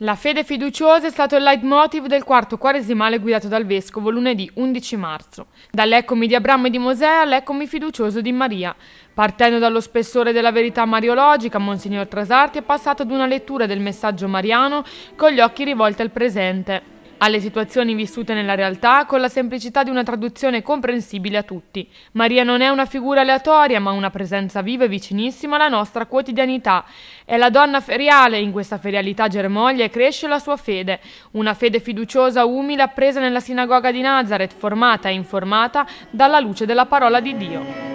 La fede fiduciosa è stato il leitmotiv del quarto quaresimale guidato dal Vescovo lunedì 11 marzo, dall'eccomi di Abramo e di Mosè all'eccomi fiducioso di Maria. Partendo dallo spessore della verità mariologica, Monsignor Trasarti è passato ad una lettura del messaggio mariano con gli occhi rivolti al presente alle situazioni vissute nella realtà con la semplicità di una traduzione comprensibile a tutti. Maria non è una figura aleatoria, ma una presenza viva e vicinissima alla nostra quotidianità. È la donna feriale, in questa ferialità germoglia e cresce la sua fede, una fede fiduciosa, umile, appresa nella sinagoga di Nazareth, formata e informata dalla luce della parola di Dio.